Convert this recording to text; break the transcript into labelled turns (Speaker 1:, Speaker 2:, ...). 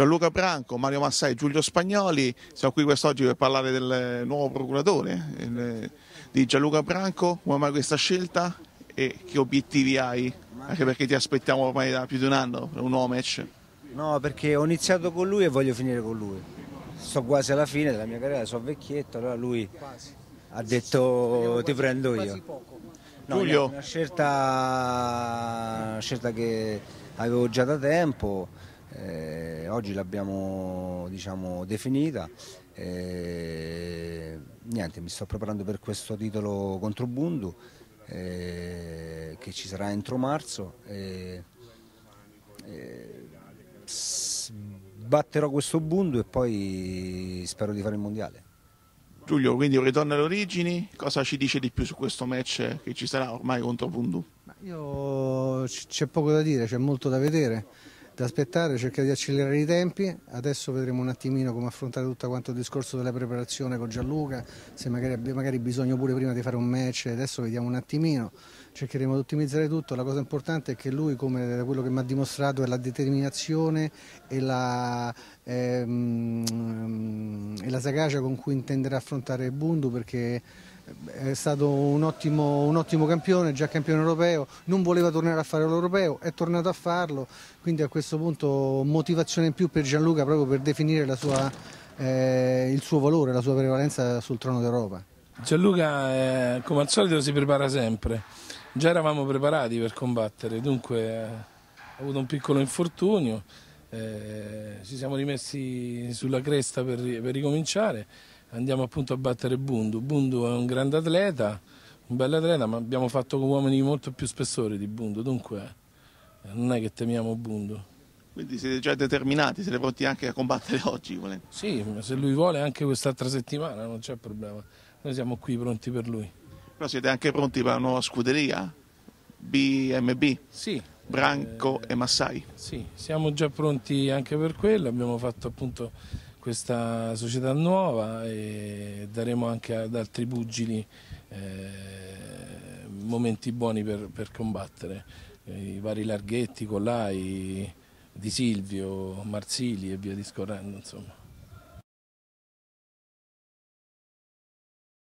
Speaker 1: Gianluca Branco, Mario Massai, e Giulio Spagnoli, siamo qui quest'oggi per parlare del nuovo procuratore il, eh, di Gianluca Branco, come mai questa scelta e che obiettivi hai? Anche perché ti aspettiamo ormai da più di un anno, un nuovo match.
Speaker 2: No, perché ho iniziato con lui e voglio finire con lui. Sto quasi alla fine della mia carriera, sono vecchietto, allora lui quasi. ha detto ti prendo io. No, Giulio. Una scelta, una scelta che avevo già da tempo eh, oggi l'abbiamo diciamo, definita. Eh, niente, mi sto preparando per questo titolo contro Bundu eh, che ci sarà entro marzo. Eh, eh, batterò questo Bundu e poi spero di fare il mondiale.
Speaker 1: Giulio, quindi un ritorno alle origini, cosa ci dice di più su questo match che ci sarà ormai contro Bundu?
Speaker 3: C'è poco da dire, c'è molto da vedere da aspettare, cercare di accelerare i tempi, adesso vedremo un attimino come affrontare tutto quanto il discorso della preparazione con Gianluca, se magari abbiamo bisogno pure prima di fare un match, adesso vediamo un attimino, cercheremo di ottimizzare tutto, la cosa importante è che lui come quello che mi ha dimostrato è la determinazione e la, ehm, ehm e la sagacia con cui intenderà affrontare Bundu perché è stato un ottimo, un ottimo, campione, già campione europeo, non voleva tornare a fare l'europeo, è tornato a farlo, quindi a questo punto motivazione in più per Gianluca proprio per definire sua, eh, il suo valore, la sua prevalenza sul trono
Speaker 4: d'Europa. Gianluca eh, come al solito si prepara sempre, già eravamo preparati per combattere, dunque eh, ha avuto un piccolo infortunio, eh, ci siamo rimessi sulla cresta per, per ricominciare andiamo appunto a battere Bundu. Bundu è un grande atleta, un bel atleta, ma abbiamo fatto con uomini molto più spessore di Bundu, dunque eh, non è che temiamo Bundu.
Speaker 1: Quindi siete già determinati, siete pronti anche a combattere oggi? Volendo.
Speaker 4: Sì, ma se lui vuole anche quest'altra settimana non c'è problema, noi siamo qui pronti per lui.
Speaker 1: Però siete anche pronti per la nuova scuderia? BMB? Sì. Branco eh, e Massai? Sì,
Speaker 4: siamo già pronti anche per quello, abbiamo fatto appunto questa società nuova e daremo anche ad altri pugili eh, momenti buoni per, per, combattere, eh, i vari Larghetti, Collai, Di Silvio, Marsili e via discorrendo insomma.